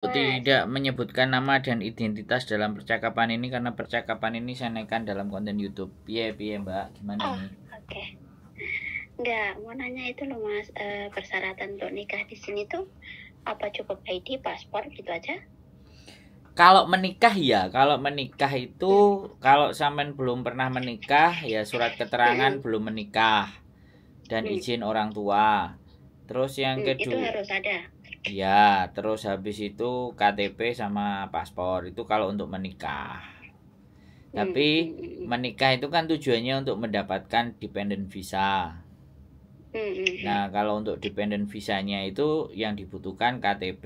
Iya. tidak menyebutkan nama dan identitas dalam percakapan ini karena percakapan ini saya naikkan dalam konten YouTube. Piye piye Mbak, gimana oh, nih? Oke. Okay. Enggak, mau nanya itu loh Mas, e, persyaratan untuk nikah di sini tuh apa cukup ID, paspor gitu aja? Kalau menikah ya, kalau menikah itu iya. kalau sampean belum pernah menikah ya surat keterangan belum menikah dan iya. izin orang tua. Terus yang mm, kedua itu harus ada Iya, terus habis itu KTP sama paspor itu kalau untuk menikah. Tapi menikah itu kan tujuannya untuk mendapatkan dependent visa. Nah, kalau untuk dependent visanya itu yang dibutuhkan KTP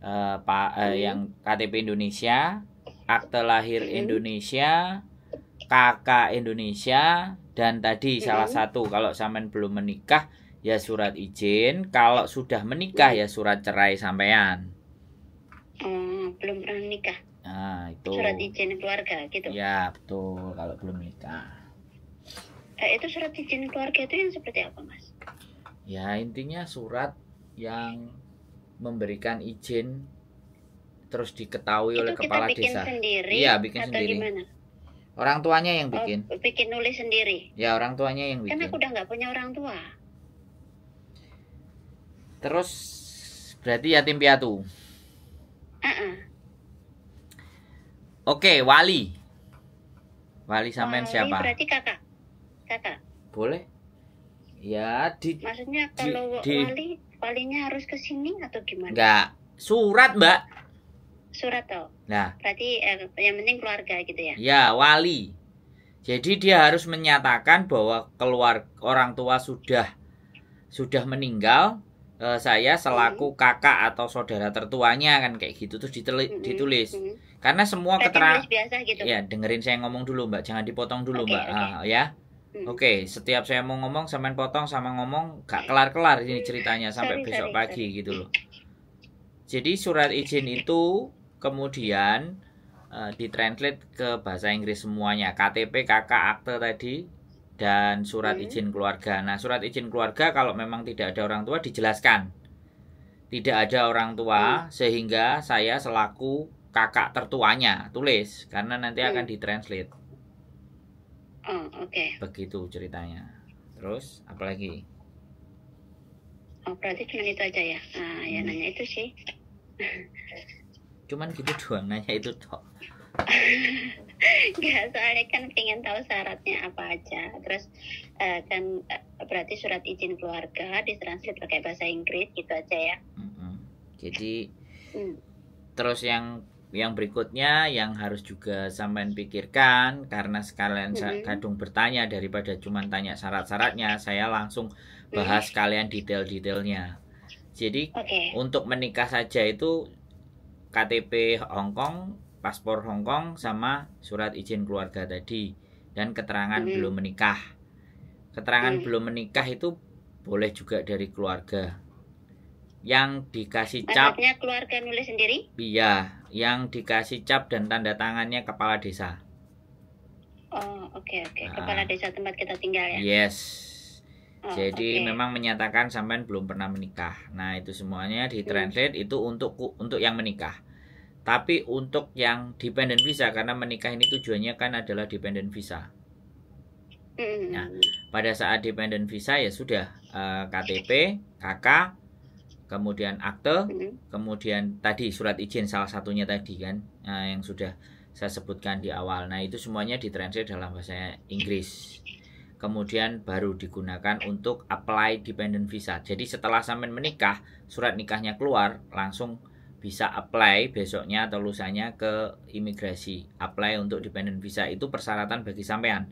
eh, Pak eh, yang KTP Indonesia, akte lahir Indonesia, KK Indonesia dan tadi salah satu kalau samen belum menikah ya surat izin kalau sudah menikah ya surat cerai sampean oh belum pernah nikah nah itu surat izin keluarga gitu ya betul kalau belum nikah eh, itu surat izin keluarga itu yang seperti apa mas ya intinya surat yang memberikan izin terus diketahui itu oleh kita kepala bikin desa sendiri iya bikin atau sendiri gimana? orang tuanya yang oh, bikin oh, bikin nulis sendiri ya orang tuanya yang kan bikin Karena aku udah nggak punya orang tua Terus berarti yatim piatu. Uh -uh. Oke, wali. Wali sampean siapa? Berarti kakak. Kakak. Boleh. Ya, di Maksudnya kalau di, wali, walinya harus ke sini atau gimana? Enggak. Surat, Mbak. Surat toh. Nah. Berarti eh, yang penting keluarga gitu ya. Ya, wali. Jadi dia harus menyatakan bahwa keluar orang tua sudah sudah meninggal uh, saya selaku kakak atau saudara tertuanya kan kayak gitu terus ditulis, hmm ditulis hmm karena semua keterangan gitu. ya dengerin saya ngomong dulu mbak jangan dipotong dulu okay, mbak okay. Uh, ya mm. Oke, okay, setiap saya mau ngomong, sampean potong sama ngomong, gak kelar-kelar ini ceritanya sampai sorry, besok sorry, pagi sorry. gitu loh. Jadi surat izin itu kemudian uh, ditranslate ke bahasa Inggris semuanya, KTP, KK, akte tadi dan surat okay. izin keluarga. Nah, surat izin keluarga kalau memang tidak ada orang tua dijelaskan. Tidak ada orang tua okay. Hmm. sehingga saya selaku kakak tertuanya tulis karena nanti okay. akan hmm. ditranslate. Oh, oke. Okay. Begitu ceritanya. Terus apalagi? Oh, berarti cuma itu aja ya. Nah, ya hmm. nanya itu sih. Cuman gitu doang nanya itu toh. Enggak, iya, soalnya kan pengen tahu syaratnya apa aja. Terus uh, kan uh, berarti surat izin keluarga ditranslate pakai bahasa Inggris gitu aja ya. Mm-hmm. Jadi mm. terus yang yang berikutnya yang harus juga sampean pikirkan karena sekalian mm-hmm. kadung bertanya daripada cuma tanya syarat-syaratnya, saya langsung bahas mm. kalian detail-detailnya. Jadi okay. untuk menikah saja itu KTP Hongkong paspor Hong Kong sama surat izin keluarga tadi dan keterangan hmm. belum menikah. Keterangan hmm. belum menikah itu boleh juga dari keluarga. Yang dikasih cap Maksudnya keluarga nulis sendiri? Iya, yang dikasih cap dan tanda tangannya kepala desa. Oh, oke okay, oke. Okay. Ah. kepala desa tempat kita tinggal ya. Yes. Oh, Jadi okay. memang menyatakan sampean belum pernah menikah. Nah, itu semuanya ditranslate hmm. itu untuk untuk yang menikah tapi untuk yang dependent visa karena menikah ini tujuannya kan adalah dependent visa. Nah, pada saat dependent visa ya sudah eh, KTP, KK, kemudian akte, kemudian tadi surat izin salah satunya tadi kan eh, yang sudah saya sebutkan di awal. Nah, itu semuanya ditransfer dalam bahasa Inggris. Kemudian baru digunakan untuk apply dependent visa. Jadi setelah sampean menikah, surat nikahnya keluar, langsung bisa apply besoknya atau lusanya ke imigrasi apply untuk dependent visa itu persyaratan bagi sampean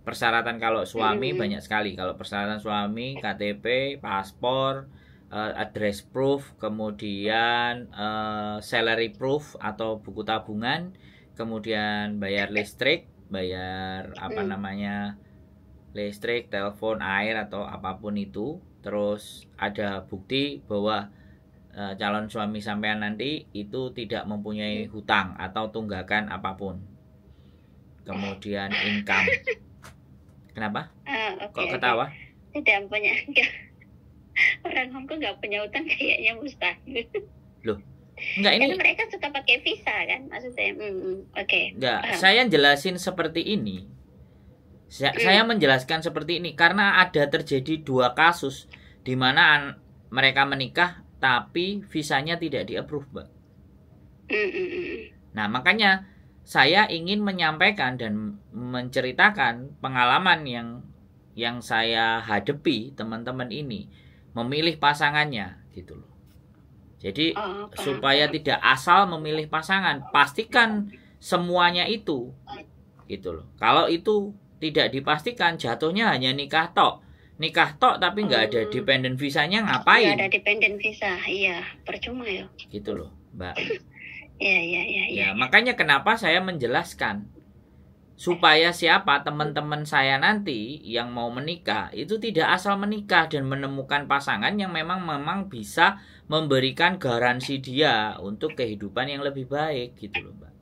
persyaratan kalau suami -hmm. banyak sekali kalau persyaratan suami KTP paspor uh, address proof kemudian uh, salary proof atau buku tabungan kemudian bayar listrik bayar apa hmm. namanya listrik telepon air atau apapun itu terus ada bukti bahwa Eh, calon suami sampean nanti itu tidak mempunyai hutang atau tunggakan apapun. Kemudian income. Kenapa? Uh, ah, okay, Kok ketawa? Okay. Tidak punya. Enggak. Orang Hongkong nggak punya hutang kayaknya mustahil. Loh, Enggak ini. Karena mereka suka pakai visa kan, maksud saya. Mm, mm, Oke. Okay. Enggak, uh. saya jelasin seperti ini. Saya, mm. saya menjelaskan seperti ini karena ada terjadi dua kasus di mana mereka menikah tapi visanya tidak di approve mbak hmm, hmm, hmm. nah makanya saya ingin menyampaikan dan menceritakan pengalaman yang yang saya hadapi teman-teman ini memilih pasangannya gitu loh. Jadi oh, supaya tidak asal memilih pasangan, pastikan semuanya itu gitu loh. Kalau itu tidak dipastikan jatuhnya hanya nikah tok nikah tok tapi nggak hmm. ada dependent visanya ngapain? Nggak ada dependent visa, iya percuma ya. Gitu loh, Mbak. Iya, iya iya iya. Ya, makanya kenapa saya menjelaskan supaya siapa teman-teman saya nanti yang mau menikah itu tidak asal menikah dan menemukan pasangan yang memang memang bisa memberikan garansi dia untuk kehidupan yang lebih baik gitu loh, Mbak.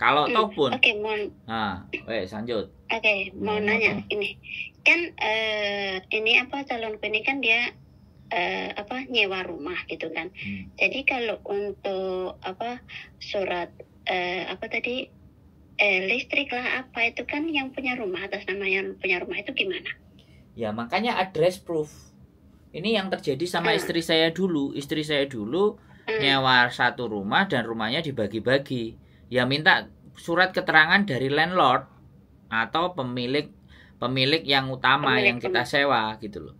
Kalau hmm, toh pun. Oke, okay, mohon. Nah, lanjut. Oke, okay, mau nanya ini kan uh, ini apa calonku ini kan dia uh, apa nyewa rumah gitu kan hmm. jadi kalau untuk apa surat uh, apa tadi uh, listrik lah apa itu kan yang punya rumah atas nama yang punya rumah itu gimana? Ya makanya address proof. Ini yang terjadi sama hmm. istri saya dulu. Istri saya dulu hmm. nyewa satu rumah dan rumahnya dibagi-bagi. Ya minta surat keterangan dari landlord atau pemilik pemilik yang utama pemilik yang kita pemilik. sewa gitu loh.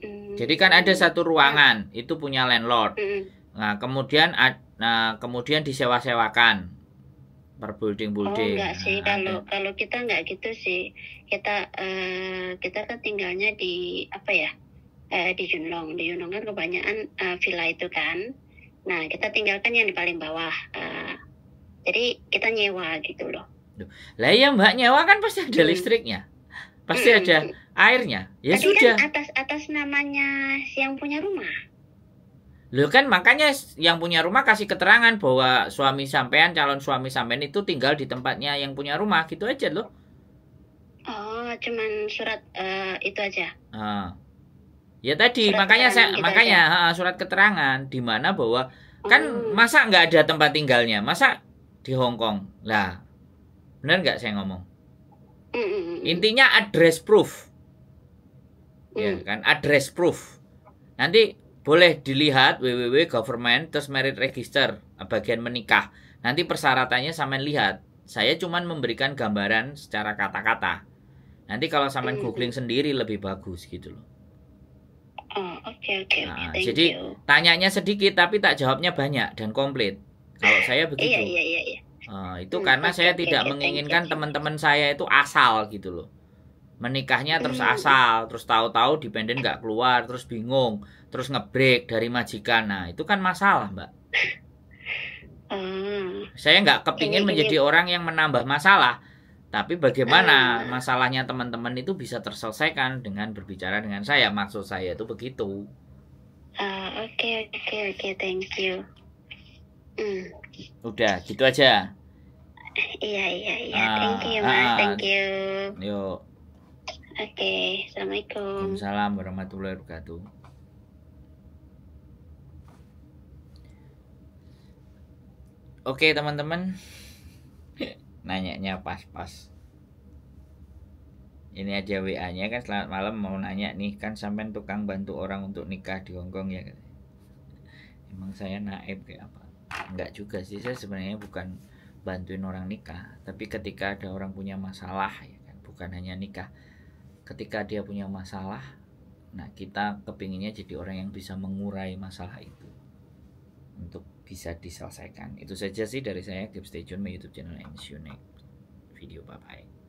Mm. Jadi kan ada satu ruangan itu punya landlord. Mm. Nah, kemudian nah kemudian disewa-sewakan per building building. Oh enggak sih nah, kalau ada. kalau kita enggak gitu sih. Kita uh, kita kan tinggalnya di apa ya? Uh, di Junlong. Di Junlong kan kebanyakan uh, villa itu kan. Nah, kita tinggalkan yang di paling bawah. Uh, jadi kita nyewa gitu loh lah ya mbak nyewa kan pasti ada hmm. listriknya, pasti hmm. ada airnya. Ya Tapi kan sudah. Kan atas atas namanya yang punya rumah. Loh kan makanya yang punya rumah kasih keterangan bahwa suami sampean, calon suami sampean itu tinggal di tempatnya yang punya rumah gitu aja loh. Oh, cuman surat uh, itu aja. Uh. Ya tadi surat makanya saya gitu makanya aja. surat keterangan di mana bahwa kan oh. masa nggak ada tempat tinggalnya, masa di Hongkong Lah, Benar nggak saya ngomong? Mm, mm, mm, Intinya address proof. Ya kan, address proof. Nanti boleh dilihat www government terus merit register bagian menikah. Nanti persyaratannya sama lihat. Saya cuman memberikan gambaran secara kata-kata. Nanti kalau sama googling sendiri lebih bagus gitu loh. Oh, oke okay, oke. Okay, nah, jadi you. tanyanya sedikit tapi tak jawabnya banyak dan komplit. Kalau saya iya, begitu. Iya iya iya. Ah, itu hmm, karena saya tidak menginginkan teman-teman saya itu asal gitu loh menikahnya terus hmm. asal terus tahu-tahu dependen nggak keluar terus bingung terus ngebreak dari majikan nah itu kan masalah mbak hmm. saya nggak kepingin iya, iya, iya. menjadi orang yang menambah masalah tapi bagaimana hmm. masalahnya teman-teman itu bisa terselesaikan dengan berbicara dengan saya maksud saya itu begitu ah, oke oke oke thank you hmm. udah gitu aja Iya iya iya. Ah, thank you mas, ah. thank you. Yuk. Oke, okay. assalamualaikum. Waalaikumsalam warahmatullahi wabarakatuh. Oke okay, teman-teman, nanyanya pas-pas. Ini aja WA-nya kan selamat malam mau nanya nih kan sampean tukang bantu orang untuk nikah di Hongkong ya. Kan? Emang saya naib kayak apa? Enggak juga sih saya sebenarnya bukan bantuin orang nikah tapi ketika ada orang punya masalah ya kan bukan hanya nikah ketika dia punya masalah nah kita kepinginnya jadi orang yang bisa mengurai masalah itu untuk bisa diselesaikan itu saja sih dari saya keep stay tune di YouTube channel and see you next video bye bye